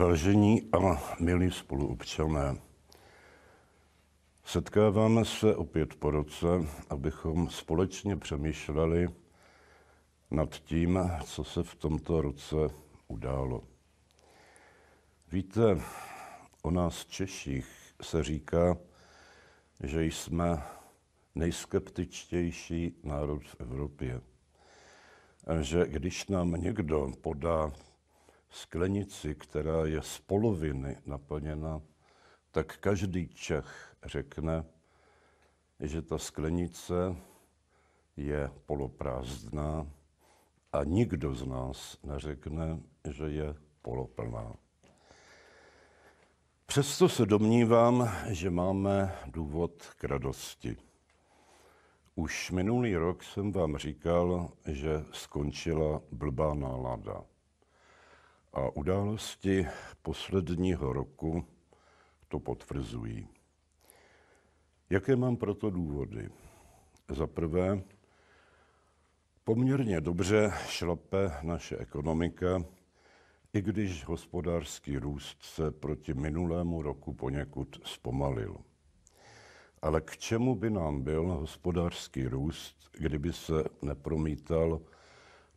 Vážení a milí spoluobčané, setkáváme se opět po roce, abychom společně přemýšleli nad tím, co se v tomto roce událo. Víte, o nás Češích se říká, že jsme nejskeptičtější národ v Evropě. Že když nám někdo podá sklenici, která je z poloviny naplněna, tak každý Čech řekne, že ta sklenice je poloprázdná a nikdo z nás neřekne, že je poloplná. Přesto se domnívám, že máme důvod k radosti. Už minulý rok jsem vám říkal, že skončila blbá nálada. A události posledního roku to potvrzují. Jaké mám proto důvody? Za prvé, poměrně dobře šlape naše ekonomika, i když hospodářský růst se proti minulému roku poněkud zpomalil. Ale k čemu by nám byl hospodářský růst, kdyby se nepromítal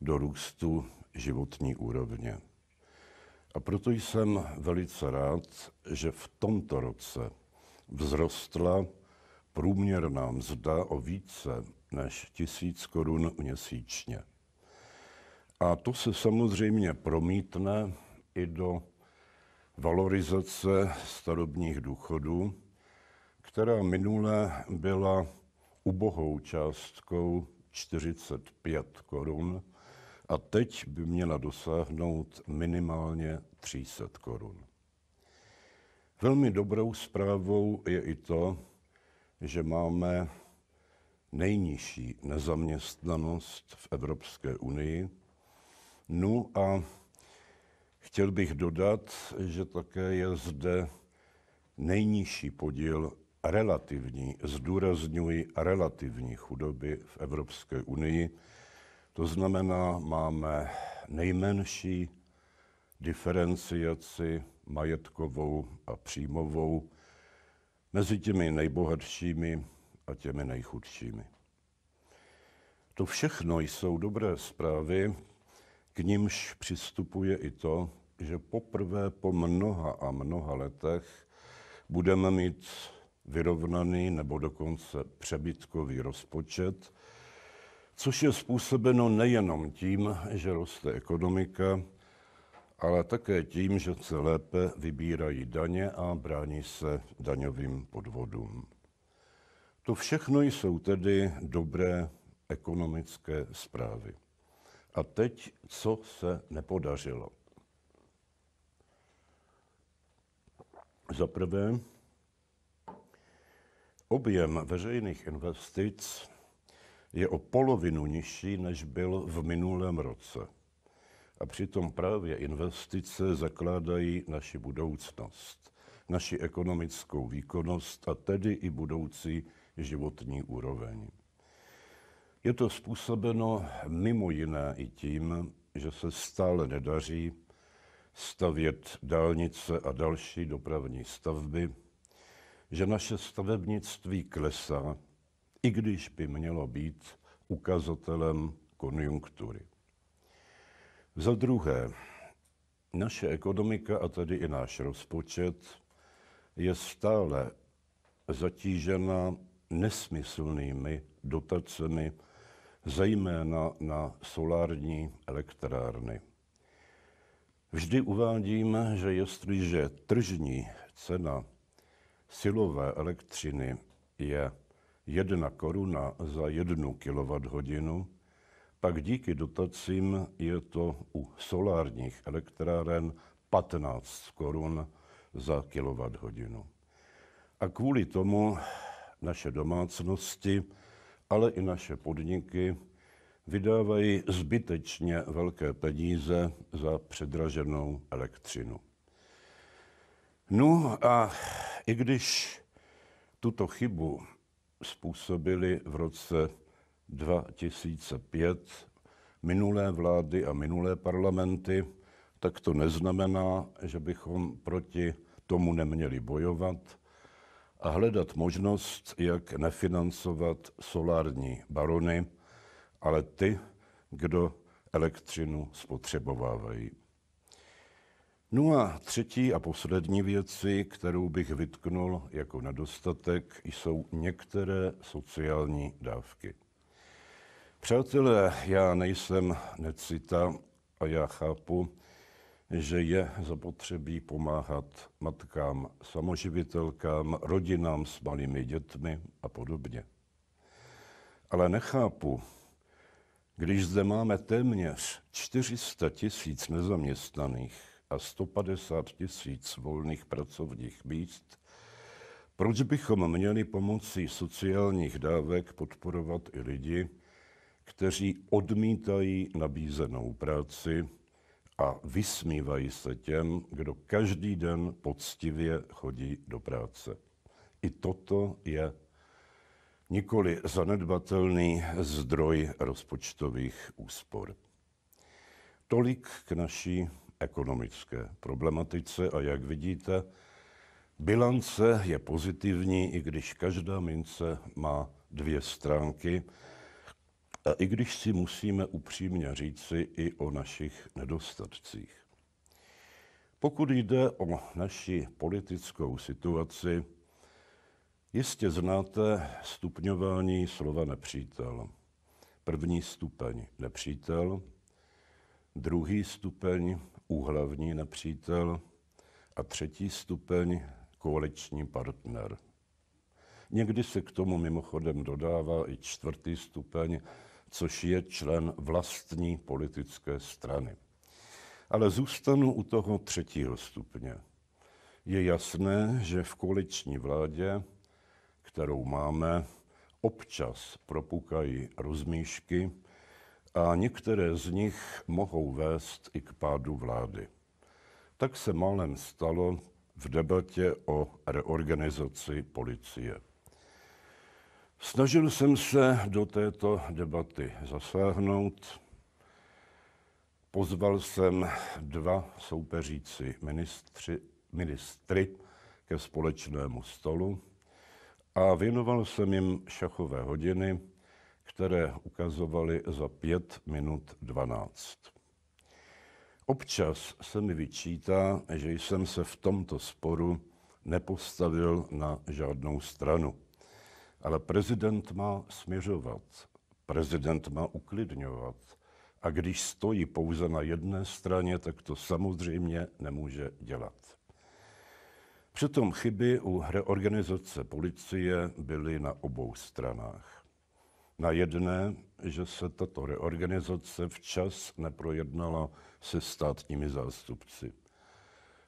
do růstu životní úrovně? A proto jsem velice rád, že v tomto roce vzrostla průměrná mzda o více než tisíc korun měsíčně. A to se samozřejmě promítne i do valorizace starobních důchodů, která minule byla ubohou částkou 45 korun a teď by měla dosáhnout minimálně 300 korun. Velmi dobrou zprávou je i to, že máme nejnižší nezaměstnanost v Evropské unii. No a chtěl bych dodat, že také je zde nejnižší podíl relativní, zdůrazňuji relativní chudoby v Evropské unii, to znamená, máme nejmenší diferenciaci majetkovou a příjmovou mezi těmi nejbohatšími a těmi nejchudšími. To všechno jsou dobré zprávy, k nímž přistupuje i to, že poprvé po mnoha a mnoha letech budeme mít vyrovnaný nebo dokonce přebytkový rozpočet, což je způsobeno nejenom tím, že roste ekonomika, ale také tím, že se lépe vybírají daně a brání se daňovým podvodům. To všechno jsou tedy dobré ekonomické zprávy. A teď, co se nepodařilo? Za prvé, objem veřejných investic je o polovinu nižší, než byl v minulém roce. A přitom právě investice zakládají naši budoucnost, naši ekonomickou výkonnost a tedy i budoucí životní úroveň. Je to způsobeno mimo jiné i tím, že se stále nedaří stavět dálnice a další dopravní stavby, že naše stavebnictví klesá i když by mělo být ukazatelem konjunktury. Za druhé, naše ekonomika a tedy i náš rozpočet je stále zatížena nesmyslnými dotacemi, zejména na solární elektrárny. Vždy uvádíme, že jestliže tržní cena silové elektřiny je jedna koruna za jednu kWh, pak díky dotacím je to u solárních elektráren 15 korun za kWh. A kvůli tomu naše domácnosti, ale i naše podniky vydávají zbytečně velké peníze za předraženou elektřinu. No a i když tuto chybu způsobili v roce 2005 minulé vlády a minulé parlamenty, tak to neznamená, že bychom proti tomu neměli bojovat a hledat možnost, jak nefinancovat solární barony, ale ty, kdo elektřinu spotřebovávají. No a třetí a poslední věci, kterou bych vytknul jako nedostatek, jsou některé sociální dávky. Přátelé, já nejsem necita a já chápu, že je zapotřebí pomáhat matkám, samoživitelkám, rodinám s malými dětmi a podobně. Ale nechápu, když zde máme téměř 400 tisíc nezaměstnaných, a 150 tisíc volných pracovních míst, proč bychom měli pomocí sociálních dávek podporovat i lidi, kteří odmítají nabízenou práci a vysmívají se těm, kdo každý den poctivě chodí do práce. I toto je nikoli zanedbatelný zdroj rozpočtových úspor. Tolik k naší ekonomické problematice a jak vidíte, bilance je pozitivní, i když každá mince má dvě stránky. A i když si musíme upřímně říci i o našich nedostatcích. Pokud jde o naši politickou situaci, jistě znáte stupňování slova nepřítel. První stupeň nepřítel, druhý stupeň úhlavní nepřítel a třetí stupeň koaliční partner. Někdy se k tomu mimochodem dodává i čtvrtý stupeň, což je člen vlastní politické strany. Ale zůstanu u toho třetího stupně. Je jasné, že v koaliční vládě, kterou máme, občas propukají rozmíšky, a některé z nich mohou vést i k pádu vlády. Tak se málem stalo v debatě o reorganizaci policie. Snažil jsem se do této debaty zasáhnout. Pozval jsem dva soupeřící ministři, ministry ke společnému stolu a věnoval jsem jim šachové hodiny které ukazovali za 5 minut 12. Občas se mi vyčítá, že jsem se v tomto sporu nepostavil na žádnou stranu. Ale prezident má směřovat, prezident má uklidňovat. A když stojí pouze na jedné straně, tak to samozřejmě nemůže dělat. Přitom chyby u reorganizace policie byly na obou stranách. Na jedné, že se tato reorganizace včas neprojednala se státními zástupci.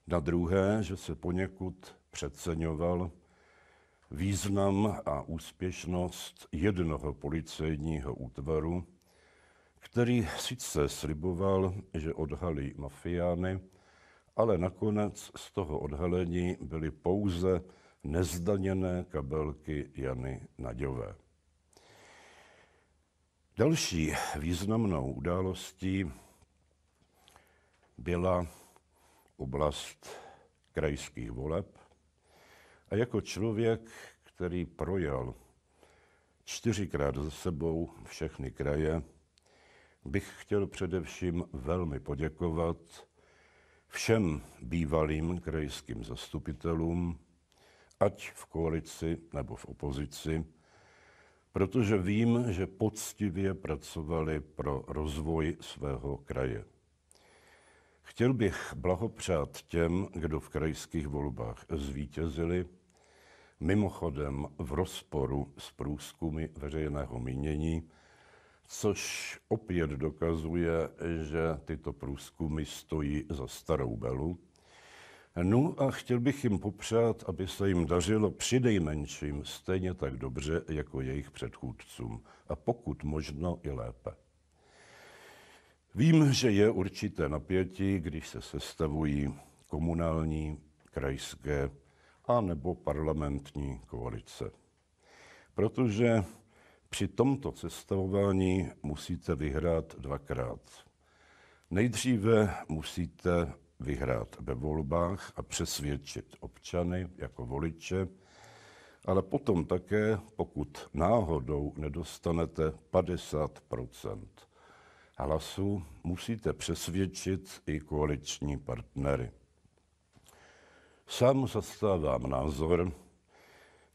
Na druhé, že se poněkud přeceňoval význam a úspěšnost jednoho policejního útvaru, který sice sliboval, že odhalí mafiány, ale nakonec z toho odhalení byly pouze nezdaněné kabelky Jany Naďové. Další významnou událostí byla oblast krajských voleb a jako člověk, který projel čtyřikrát za sebou všechny kraje, bych chtěl především velmi poděkovat všem bývalým krajským zastupitelům, ať v koalici nebo v opozici, protože vím, že poctivě pracovali pro rozvoj svého kraje. Chtěl bych blahopřát těm, kdo v krajských volbách zvítězili, mimochodem v rozporu s průzkumy veřejného mínění, což opět dokazuje, že tyto průzkumy stojí za starou belu, No a chtěl bych jim popřát, aby se jim dařilo přidejmenším stejně tak dobře jako jejich předchůdcům a pokud možno i lépe. Vím, že je určité napětí, když se sestavují komunální, krajské a nebo parlamentní koalice. Protože při tomto sestavování musíte vyhrát dvakrát. Nejdříve musíte vyhrát ve volbách a přesvědčit občany jako voliče, ale potom také, pokud náhodou nedostanete 50 hlasů, musíte přesvědčit i koaliční partnery. Sám zastávám názor,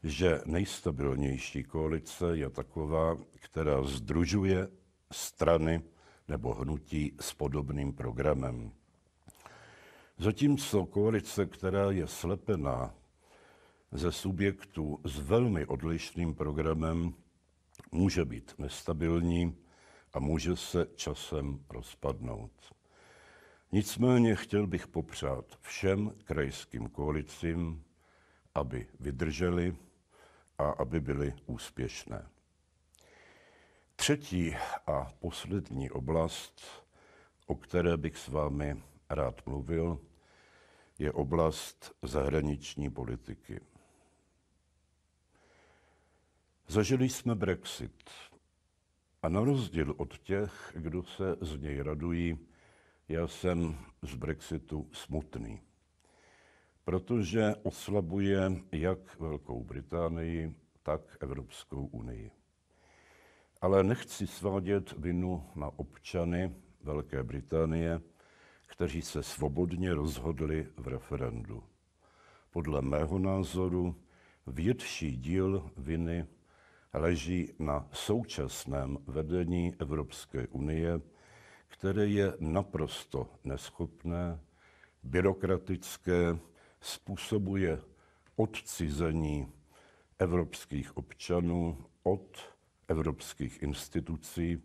že nejstabilnější koalice je taková, která združuje strany nebo hnutí s podobným programem. Zatímco koalice, která je slepená ze subjektů s velmi odlišným programem, může být nestabilní a může se časem rozpadnout. Nicméně chtěl bych popřát všem krajským koalicím, aby vydrželi a aby byly úspěšné. Třetí a poslední oblast, o které bych s vámi rád mluvil, je oblast zahraniční politiky. Zažili jsme Brexit a na rozdíl od těch, kdo se z něj radují, já jsem z Brexitu smutný, protože oslabuje jak Velkou Británii, tak Evropskou unii. Ale nechci svádět vinu na občany Velké Británie, kteří se svobodně rozhodli v referendu. Podle mého názoru větší díl viny leží na současném vedení Evropské unie, které je naprosto neschopné, byrokratické, způsobuje odcizení evropských občanů od evropských institucí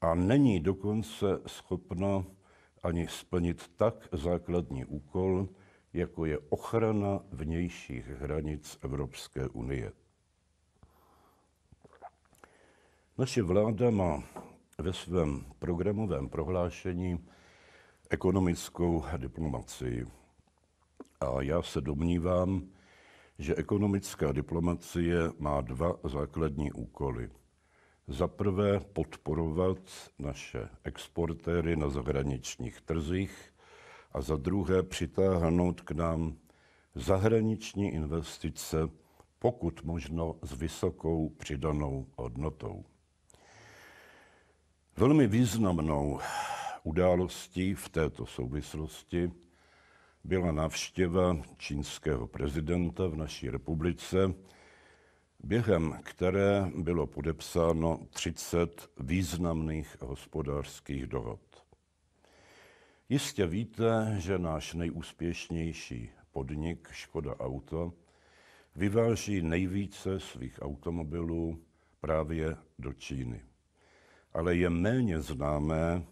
a není dokonce schopno ani splnit tak základní úkol, jako je ochrana vnějších hranic Evropské unie. Naše vláda má ve svém programovém prohlášení ekonomickou diplomacii. A já se domnívám, že ekonomická diplomacie má dva základní úkoly – zaprvé podporovat naše exportéry na zahraničních trzích a za druhé přitáhnout k nám zahraniční investice, pokud možno s vysokou přidanou hodnotou. Velmi významnou událostí v této souvislosti byla návštěva čínského prezidenta v naší republice během které bylo podepsáno 30 významných hospodářských dohod. Jistě víte, že náš nejúspěšnější podnik Škoda Auto vyváží nejvíce svých automobilů právě do Číny. Ale je méně známé,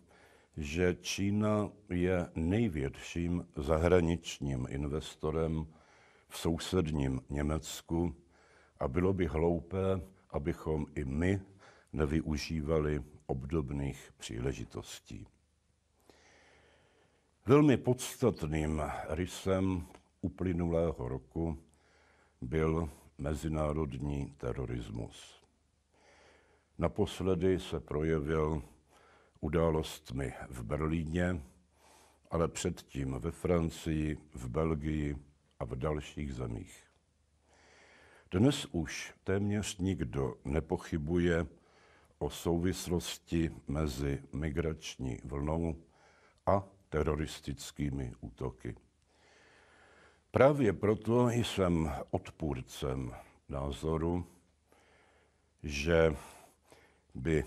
že Čína je největším zahraničním investorem v sousedním Německu a bylo by hloupé, abychom i my nevyužívali obdobných příležitostí. Velmi podstatným rysem uplynulého roku byl mezinárodní terorismus. Naposledy se projevil událostmi v Berlíně, ale předtím ve Francii, v Belgii a v dalších zemích. Dnes už téměř nikdo nepochybuje o souvislosti mezi migrační vlnou a teroristickými útoky. Právě proto jsem odpůrcem názoru, že by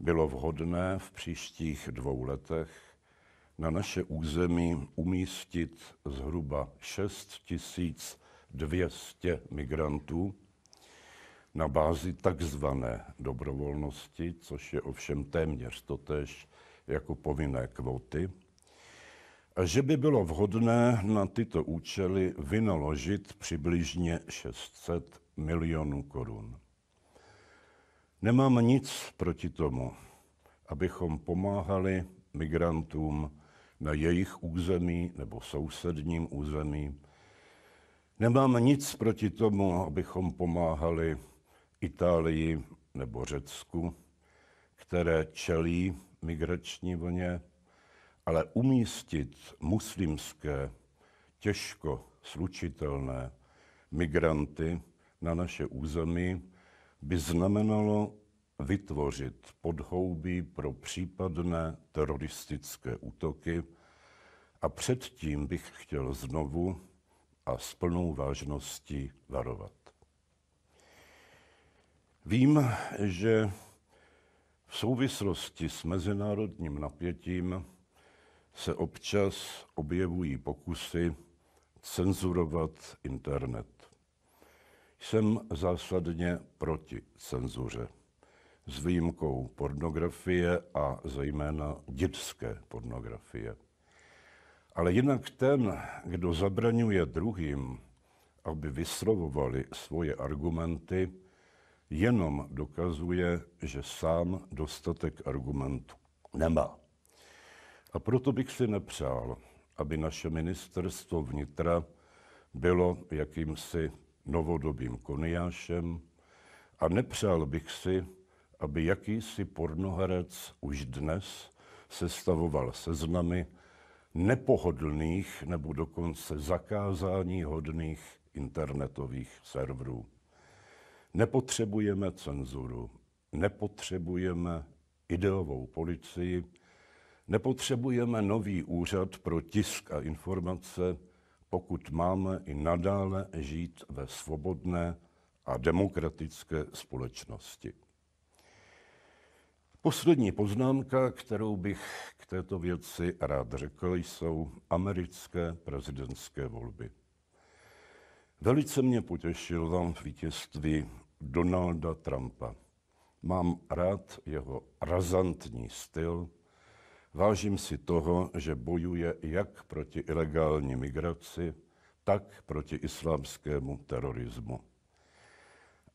bylo vhodné v příštích dvou letech na naše území umístit zhruba 6 tisíc 200 migrantů na bázi takzvané dobrovolnosti, což je ovšem téměř totéž jako povinné kvóty, a že by bylo vhodné na tyto účely vynaložit přibližně 600 milionů korun. Nemám nic proti tomu, abychom pomáhali migrantům na jejich území nebo sousedním území Nemám nic proti tomu, abychom pomáhali Itálii nebo Řecku, které čelí migrační vlně, ale umístit muslimské, těžko slučitelné migranty na naše území by znamenalo vytvořit podhoubí pro případné teroristické útoky. A předtím bych chtěl znovu a s plnou vážností varovat. Vím, že v souvislosti s mezinárodním napětím se občas objevují pokusy cenzurovat internet. Jsem zásadně proti cenzuře, s výjimkou pornografie a zejména dětské pornografie. Ale jinak ten, kdo zabraňuje druhým, aby vyslovovali svoje argumenty, jenom dokazuje, že sám dostatek argumentů nemá. A proto bych si nepřál, aby naše ministerstvo vnitra bylo jakýmsi novodobým koniášem a nepřál bych si, aby jakýsi pornoherec už dnes sestavoval seznamy nepohodlných nebo dokonce zakázání hodných internetových serverů. Nepotřebujeme cenzuru, nepotřebujeme ideovou policii, nepotřebujeme nový úřad pro tisk a informace, pokud máme i nadále žít ve svobodné a demokratické společnosti. Poslední poznámka, kterou bych k této věci rád řekl, jsou americké prezidentské volby. Velice mě potěšil v vítězství Donalda Trumpa. Mám rád jeho razantní styl, vážím si toho, že bojuje jak proti ilegální migraci, tak proti islámskému terorismu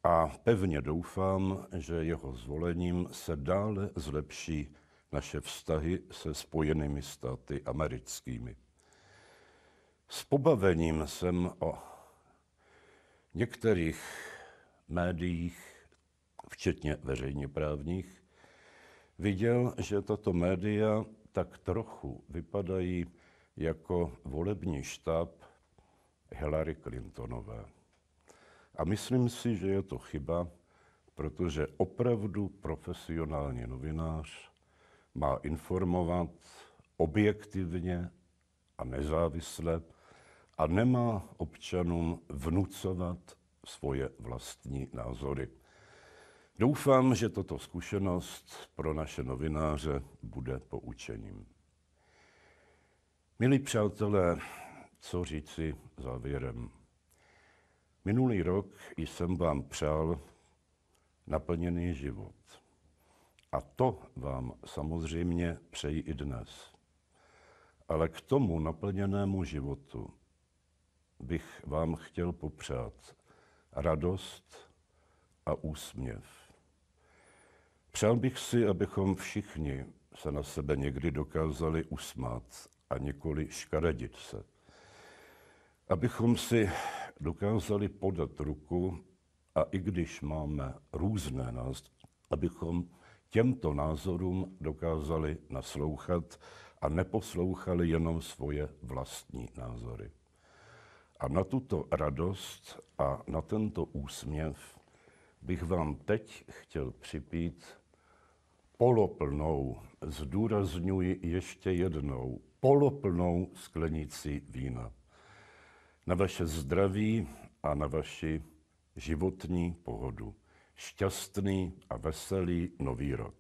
a pevně doufám, že jeho zvolením se dále zlepší naše vztahy se Spojenými státy americkými. S pobavením jsem o některých médiích, včetně veřejněprávních, viděl, že tato média tak trochu vypadají jako volební štáb Hillary Clintonové. A myslím si, že je to chyba, protože opravdu profesionální novinář má informovat objektivně a nezávisle a nemá občanům vnucovat svoje vlastní názory. Doufám, že toto zkušenost pro naše novináře bude poučením. Milí přátelé, co říci závěrem? Minulý rok jsem vám přál naplněný život. A to vám samozřejmě přeji i dnes. Ale k tomu naplněnému životu bych vám chtěl popřát radost a úsměv. Přál bych si, abychom všichni se na sebe někdy dokázali usmát a nikoli škaredit se abychom si dokázali podat ruku a i když máme různé nás, abychom těmto názorům dokázali naslouchat a neposlouchali jenom svoje vlastní názory. A na tuto radost a na tento úsměv bych vám teď chtěl připít poloplnou, zdůrazňuji ještě jednou, poloplnou sklenici vína na vaše zdraví a na vaši životní pohodu. Šťastný a veselý nový rok.